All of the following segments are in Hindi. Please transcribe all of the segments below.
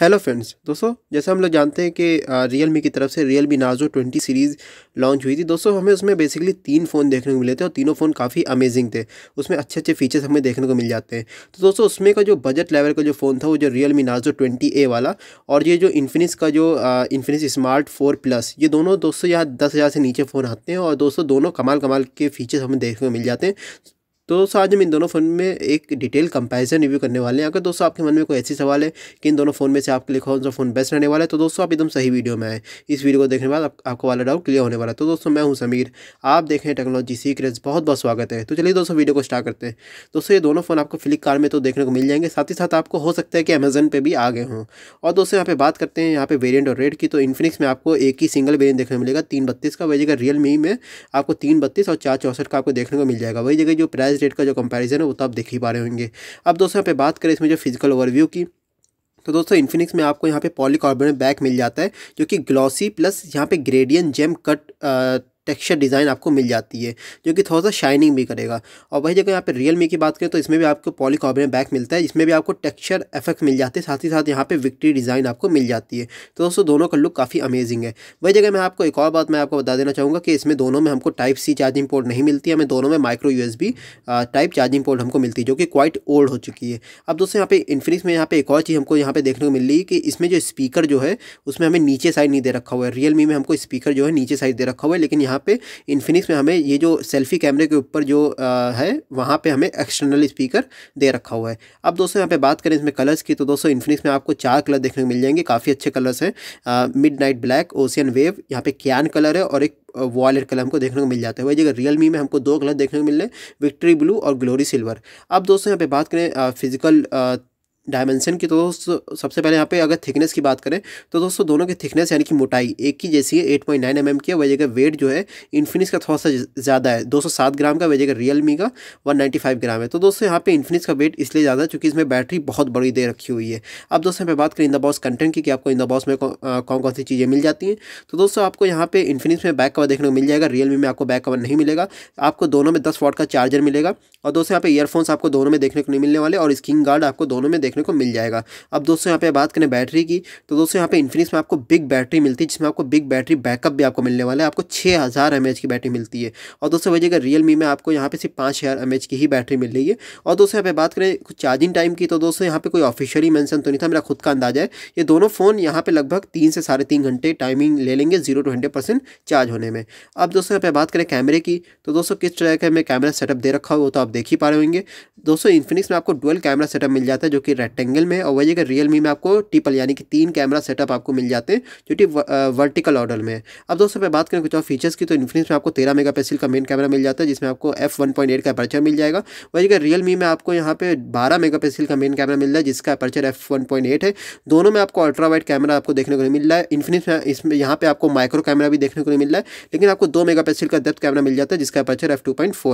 हेलो फ्रेंड्स दोस्तों जैसा हम लोग जानते हैं कि रियल मी की तरफ से Realme Narzo twenty series launch हुई थी दोस्तों हमें उसमें बेसिकली तीन फ़ोन देखने को मिले थे और तीनों फ़ोन काफ़ी अमेजिंग थे उसमें अच्छे अच्छे फीचर्स हमें देखने को मिल जाते हैं तो दोस्तों उसमें का जो बजट लेवल का जो फ़ोन था वो जो real Realme Narzo twenty A वाला और ये जो इन्फिनिक्स का जो इन्फिनिक्स स्मार्ट फोर प्लस ये दोनों दोस्तों यहाँ दस हज़ार से नीचे फ़ोन आते हैं और दोस्तों दोनों कमाल कमाल के फीचर्स हमें देखने को मिल जाते हैं तो दोस्तों आज हम इन दोनों फ़ोन में एक डिटेल कंपैरिजन रिव्यू करने वाले हैं अगर दोस्तों आपके मन में कोई ऐसी सवाल है कि इन दोनों फ़ोन में से आपके लिए कौन सा फ़ोन बेस्ट रहने वाला है तो दोस्तों आप एकदम सही वीडियो में आए इस वीडियो को देखने के बाद आप, आपको वाला डाउट क्लियर होने वाला है तो दोस्तों मैं हूँ समीर आप देखें टेक्नोलॉजी सीक्रेट्स बहुत बहुत स्वागत है तो चलिए दोस्तों वीडियो को स्टार्ट करते हैं दोस्तों ये दोनों फ़ोन आपको फ्लिपकार्ट में तो देखने को मिल जाएंगे साथ ही साथ आपको हो सकता है कि अमेजन पर भी आ गए हों और दोस्तों यहाँ पर बात करते हैं यहाँ पे वेरियंट और रेड की तो इन्फिनिक्स में आपको एक ही सिंगल वेरियंट देखने को मिलेगा तीन बत्तीस का वही जगह रियल में आपको तीन बत्तीस और चार का आपको देखने को मिल जाएगा वही जगह जो प्राइस एक्सचेंज रेट का जो कंपैरिजन है वो तो आप देख ही पा रहे होंगे अब दोस्तों यहाँ पे बात करें इसमें जो फिजिकल ओवरव्यू की तो दोस्तों इन्फिनिक्स में आपको यहाँ पे पॉलीकार्बोनेट बैक मिल जाता है जो कि ग्लॉसी प्लस यहाँ पे gradient gem cut texture design आपको मिल जाती है जो कि थोड़ा सा शाइनिंग भी करेगा और वही जगह यहाँ पे रियल मी की बात करें तो इसमें भी आपको पॉली बैक मिलता है इसमें भी आपको टेक्सचर इफेक्ट मिल जाते हैं साथ ही साथ यहाँ पे विक्ट्री डिज़ाइन आपको मिल जाती है तो दोस्तों दोनों का लुक काफ़ी अमेजिंग है वही जगह मैं आपको एक और बात मैं आपको बता देना चाहूँगा कि इसमें दोनों में हमको टाइप सी चार्जिंग पोर्ट नहीं मिलती हमें दोनों में micro U type charging port हमको मिलती है जो कि क्वाइट ओल्ड हो चुकी है अब दोस्तों यहाँ पे इन्फिनिक्स में यहाँ पर एक और चीज़ हमको यहाँ पे देखने को मिल रही है कि इसमें जो स्पीकर जो है उसमें हमें नीचे साइड नहीं दे रखा हुआ है रियल मी में हमको स्पीकर जो है नीचे साइड दे रखा हुआ है लेकिन यहाँ यहाँ पे इन्फिनिक्स में हमें ये जो सेल्फी कैमरे के ऊपर जो आ, है वहाँ पे हमें एक्सटर्नल स्पीकर दे रखा हुआ है अब दोस्तों यहाँ पे बात करें इसमें कलर्स की तो दोस्तों इन्फिनिक्स में आपको चार कलर देखने को मिल जाएंगे काफ़ी अच्छे कलर्स हैं midnight black ocean wave यहाँ पे कैन कलर है और एक वॉलेट कलर हमको देखने को मिल जाता है वही जगह रियल में हमको दो कलर देखने को मिल रहे हैं विक्ट्री ब्लू और ग्लोरी सिल्वर अब दोस्तों यहाँ पे बात करें फिजिकल डायमेंशन की तो दोस्तों सबसे पहले यहाँ पे अगर थिकनेस की बात करें तो दोस्तों दोनों की थिकनेस यानी कि मोटाई एक की जैसी है eight point nine M M की है वही जगह वेट जो है इन्फिनिक्स का थोड़ा सा ज़्यादा है दो सौ सात ग्राम का वही जगह रियल मी का वन नाइन्टी फाइव ग्राम है तो दोस्तों यहाँ पे इन्फिनिक्स का वेट इसलिए ज़्यादा है चूँकि इसमें बैटरी बहुत बड़ी दे रखी हुई है अब दोस्तों यहाँ पर बात करें इन बॉस कंटेंट की कि आपको इन बॉस में कौन कौन सी चीज़ें मिल जाती हैं तो दोस्तों आपको यहाँ पे इन्फिनिक्स में बैक कवर देखने को मिल जाएगा रियल में आपको बैक कवर नहीं मिलेगा आपको दोनों में दस वॉट का चार्जर मिलेगा और दोस्तों यहाँ पे ईयरफोन्स आपको दोनों में देखने को नहीं मिलने वाले और स्क्रीन गार्ड आपको दोनों में देखने देखने को मिल जाएगा अब दोस्तों यहाँ पे बात करें बैटरी की तो दोस्तों यहाँ पे इन्फिनिक्स में आपको बिग बैटरी मिलती है जिसमें आपको बिग बैटरी बैकअप भी आपको मिलने वाला है आपको छः हज़ार की बैटरी मिलती है और दोस्तों वजह जगह रियल में आपको यहाँ पे सिर्फ पाँच हज़ार की ही बैटरी मिल रही है और दोस्तों यहाँ पे बात करें कुछ चार्जिंग टाइम की तो दोस्तों यहाँ पे कोई ऑफिशियली मैंसन तो नहीं था मेरा खुद का अंदाजा है ये दोनों फ़ोन यहाँ पर लगभग तीन से साढ़े घंटे टाइमिंग ले लेंगे जीरो टू हंड्रेड चार्ज होने में अब दोस्तों यहाँ पर बात करें कैमरे की तो दोस्तों किस तरह का मैं कैमरा सेटअप दे रखा हो तो आप देख ही पा रहे होंगे दोस्तों इन्फिनिक्स में आपको डुअल कैमरा सेटअप मिल जाता है जो कि रेक्टेंगल में और वही अगर रियल मी में आपको टिपल यानी कि तीन कैमरा सेटअप आपको मिल जाते हैं जो कि वर्टिकल ऑर्डर में अब दोस्तों मैं बात करें कुछ और फीचर्स की तो इन्फिनिक्स में आपको तेरह मेगा का मेन कैमरा मिल जाता है जिसमें आपको एफ का अपर्चर मिल जाएगा वही अगर रियल मी में आपको यहाँ पे बारह मेगा का मेन कैमरा मिल रहा है जिसका अपर्चर एफ है दोनों में आपको अल्ट्रा वाइड कैमरा आपको देखने को नहीं मिल रहा है इन्फिनिक्स में इसमें यहाँ पर आपको माइक्रो कैमरा भी देखने को नहीं मिल रहा है लेकिन आपको दो मेगा का डेप्थ कैमरा मिल जाता है जिसका अपर्चर एफ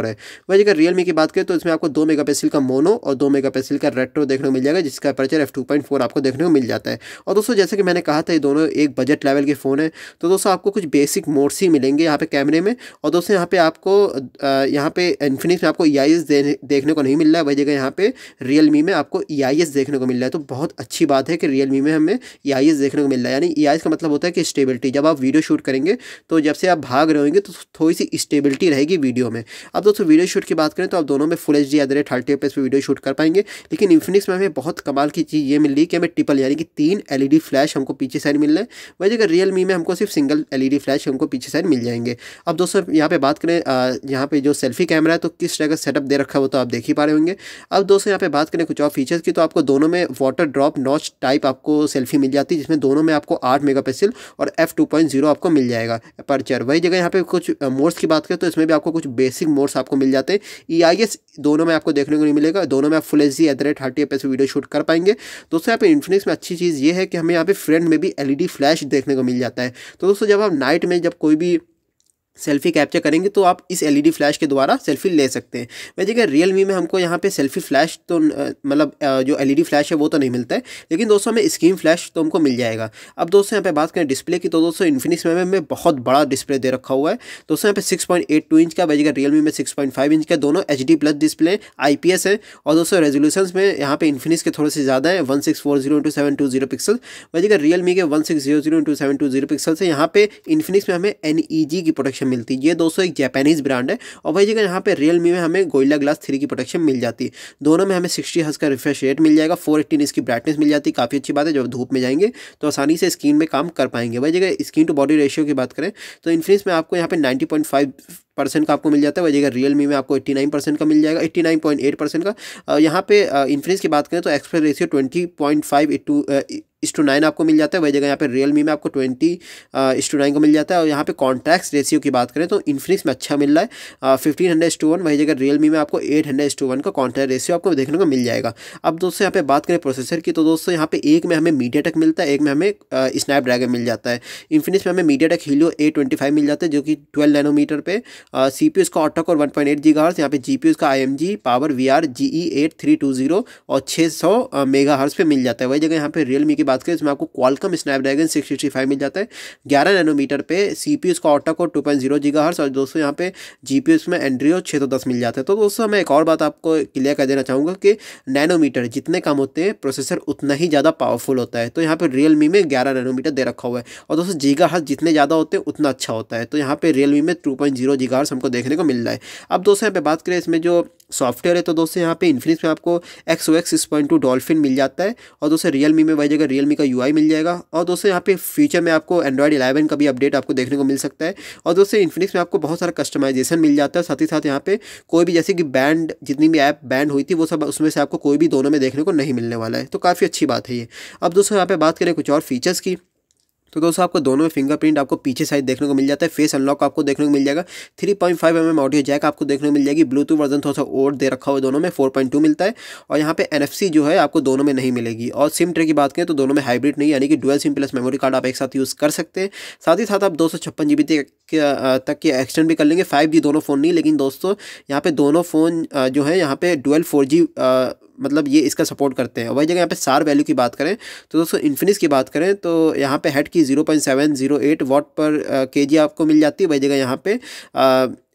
है वही अगर रियल की बात करें तो इसमें आपको दो मेगा का मोनो और दो मेगा का रेट्रो देखने को मिल जाएगा जिसका aperture F two point four आपको देखने को मिल जाता है और दोस्तों जैसे कि मैंने कहा था ये दोनों एक बजट लेवल के फ़ोन है तो दोस्तों आपको कुछ बेसिक मोड्स ही मिलेंगे यहाँ पे कैमरे में और दोस्तों यहाँ पे आपको यहाँ पे इन्फिनिक्स में आपको ई e देखने को नहीं मिल रहा है वही जगह यहाँ पे रियल में आपको ई e देखने को मिल रहा है तो बहुत अच्छी बात है कि रियल में हमें ई e देखने को मिल रहा है यानी ई का मतलब होता है कि स्टेबिलिटी जब आप वीडियो शूट करेंगे तो जब से आप भाग रहे होंगे तो थोड़ी सी स्टेबिलिटी रहेगी वीडियो में अब दोस्तों वीडियो शूट की बात करें तो आप दोनों में full H D at the thirty पे वीडियो शूट कर पाएंगे लेकिन इन्फिनिक्स में हमें बहुत कमाल की चीज़ ये मिल रही कि हमें ट्रिपल यानी कि तीन एलईडी फ्लैश e हमको पीछे साइड मिल रहे हैं वही जगह रियल मी में हमको सिर्फ सिंगल एलईडी फ्लैश हमको पीछे साइड मिल जाएंगे अब दोस्तों यहाँ पे बात करें यहाँ पे जो सेल्फी कैमरा है तो किस तरह का सेटअप दे रखा है वो तो आप देख ही पा रहे होंगे अब दोस्तों यहाँ पर बात करें कुछ और फीचर्स की तो आपको दोनों में वाटर ड्रॉप नॉच टाइप आपको सेल्फी मिल जाती है जिसमें दोनों में आपको आठ मेगा और एफ टू पॉइंट जीरो आपको मिल जाएगा परचर वही जगह यहाँ पे कुछ मोड्स की बात करें तो इसमें भी आपको कुछ बेसिक मोड्स आपको मिल जाते हैं ई आई एस दोनों में आपको देखने को नहीं मिलेगा दोनों में आप full H D at the rate thirty video shoot कर पाएंगे दोस्तों यहाँ पे इन्फिनिक्स में अच्छी चीज़ ये है कि हमें यहाँ पे फ्रंट में भी एलईडी फ्लैश e देखने को मिल जाता है तो दोस्तों जब आप नाइट में जब कोई भी सेल्फी कैप्चर करेंगे तो आप इस एलईडी फ्लैश के द्वारा सेल्फी ले सकते हैं वैसे कि रियल मी में हमको यहाँ पे सेल्फी फ्लैश तो मतलब जो एलईडी फ्लैश है वो तो नहीं मिलता है लेकिन दोस्तों हमें स्क्रीन फ्लैश तो हमको मिल जाएगा अब दोस्तों यहाँ पे बात करें डिस्प्ले की तो दोस्तों इन्फिनिक्स में हमें बहुत बड़ा डिस्प्ले दे रखा हुआ है दोस्तों यहाँ पे सिक्स इंच का वैसे रियल में सिक्स इंच का दोनों एच प्लस डिस्प्ले आई है और दोस्तों रेजोलूशन में यहाँ पे इन्फिनिक्स के थोड़े से ज़्यादा है one six four zero into seven two zero pixel वैसे रियल मी के one six zero zero into seven two zero pixel से यहाँ पे इन्फिनिक्स में हमें एन ई जी की प्रोडक्शन प्रोटेक्शन मिलती है ये दोस्तों एक जापानीज ब्रांड है और वही जगह यहाँ पे रियल में हमें गोइला ग्लास थ्री की प्रोटेक्शन मिल जाती है दोनों में हमें सिक्सटी हज का रिफ्रेश रेट मिल जाएगा फोर इसकी ब्राइटनेस मिल जाती है काफ़ी अच्छी बात है जब धूप में जाएंगे तो आसानी से स्किन में काम कर पाएंगे वही जगह स्किन टू बॉडी रेशियो की बात करें तो इन्फ्लिस में आपको यहाँ पर नाइन्टी पॉइंट फाइव परसेंट का आपको मिल जाता है जगह रियल मी में आपको एट्टी नाइन परसेंट का मिल जाएगा eighty nine point eight percent का यहाँ पे इन्फ्रेंस की बात करें तो express ratio twenty point five two is to nine आपको मिल जाता है वही जगह यहाँ पे रियल मी में आपको ट्वेंटी इस टू नाइन को मिल जाता है और यहाँ पे कॉन्टैक्ट्स रेशियो की बात करें तो इन्फ्रिक्स में अच्छा मिल रहा है फिफ्टीन हंड्रेड टू वन वही जगह रियल मी में आपको एट हंड्रेड टू वन का कॉन्टैक्ट रेशियो आपको देखने को मिल जाएगा अब दोस्तों यहाँ पे बात करें प्रोसेसर की तो दोस्तों यहाँ पे एक में हमें मीडिया टेक मिलता है एक में हमें ड्रैगन मिल जाता है इन्फिनिक्स में हमें MediaTek Helio A twenty five मिल जाता है जो कि ट्वेल्व नैनोमीटर पर सी पी उसका octa core one point eight gigahertz यहाँ पे जी पी का I M G power V R G E eight three two zero और छः सौ मेगा हर्स पर मिल जाता है वही जगह यहाँ पे रियलमी की बात करें इसमें आपको Qualcomm Snapdragon six sixty five मिल जाता है ग्यारह नैनोमीटर पर सी पी उसका octa core two point zero gigahertz और दोस्तों यहाँ पे जी पी में एंड्रियो छः सौ दस मिल जाता है तो दोस्तों मैं एक और बात आपको क्लियर कर देना चाहूँगा कि नैनोमीटर जितने कम होते हैं प्रोसेसर उतना ही ज़्यादा पावरफुल होता है तो यहाँ पर रियल मी में ग्यारह नैनोमीटर दे रखा हुआ है और दोस्तों जीगा हर्स जितने ज़्यादा होते हैं उतना अच्छा होता है तो यहाँ पे मी में two point zero gigahertz हमको देखने को मिल रहा है अब दोस्तों यहाँ पे बात करें इसमें जो सॉफ्टवेयर है तो दोस्तों यहाँ पे इन्फिनिक्स में आपको X O X six point two Dolphin मिल जाता है और दोस्तों रियलमी में वही जगह रियलमी का यूआई मिल जाएगा और दोस्तों यहाँ पे फ्यूचर में आपको एंड्रॉइड इलेवन का भी अपडेट आपको देखने को मिल सकता है और दोस्तों इन्फिनिक्स में आपको बहुत सारा कस्टमाइजेशन मिल जाता है साथ ही साथ यहाँ पे कोई भी जैसे कि बैंड जितनी भी ऐप बैंड हुई थी वो सब उसमें से आपको कोई भी दोनों में देखने को नहीं मिलने वाला है तो काफ़ी अच्छी बात है ये अब दोस्तों यहाँ पर बात करें कुछ और फीचर्स की तो दोस्तों आपको दोनों में फिंगरप्रिंट आपको पीछे साइड देखने को मिल जाता है फेस अनलॉक आपको देखने को मिल जाएगा three point five M M audio jack आपको देखने को मिल जाएगी ब्लूटूथ वर्जन थोड़ा सा ओड दे रखा हुआ दोनों में फोर पॉइंट टू मिलता है और यहाँ पे एन एफ सी जो है आपको दोनों में नहीं मिलेगी और सिम ट्रे की बात करें तो दोनों में हाइब्रिड नहीं यानी कि dual sim plus memory card आप एक साथ यूज़ कर सकते हैं साथ ही साथ आप दो सौ छप्पन जी बी तक के एक्सटेंड भी कर लेंगे फाइव जी दोनों फ़ोन नहीं लेकिन दोस्तों यहाँ पे दोनों फ़ोन जो है यहाँ पे डुअल फोर जी मतलब ये इसका सपोर्ट करते हैं वही जगह यहाँ पे सार वैल्यू की बात करें तो दोस्तों इन्फिनिक्स की बात करें तो यहाँ पे हेड की zero point seven zero eight watt per K जी आपको मिल जाती है वही जगह यहाँ पे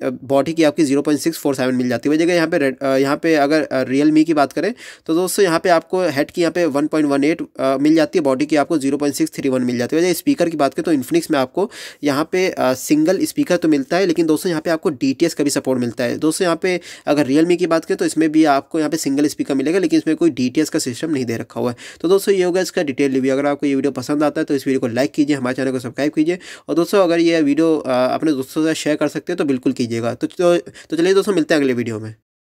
बॉडी की आपकी zero point six four seven मिल जाती है वही जगह यहाँ पे यहाँ पे अगर रियल मी की बात करें तो दोस्तों यहाँ पे आपको हेड की यहाँ पे वन पॉइंट वन एट मिल जाती है बॉडी की आपको zero point six three one मिल जाती है वजह स्पीकर की बात करें तो इन्फिनिक्स में आपको यहाँ पे सिंगल स्पीकर तो मिलता है लेकिन दोस्तों यहाँ पे आपको डी का भी सपोर्ट मिलता है दोस्तों यहाँ पे अगर रियल मी की बात करें तो इसमें भी आपको यहाँ पे सिंगल स्पीकर मिलेगा लेकिन इसमें कोई डी का सिस्टम नहीं दे रखा हुआ है तो दोस्तों ये होगा इसका डिटेल रिव्यू अगर आपको ये वीडियो पसंद आता है तो इस वीडियो को लाइक कीजिए हमारे चैनल को सब्सक्राइब कीजिए और दोस्तों अगर ये वीडियो अपने दोस्तों से शेयर कर सकते हैं तो बिल्कुल कीजिए कीजिएगा तो तो, तो चलिए दोस्तों मिलते हैं अगले वीडियो में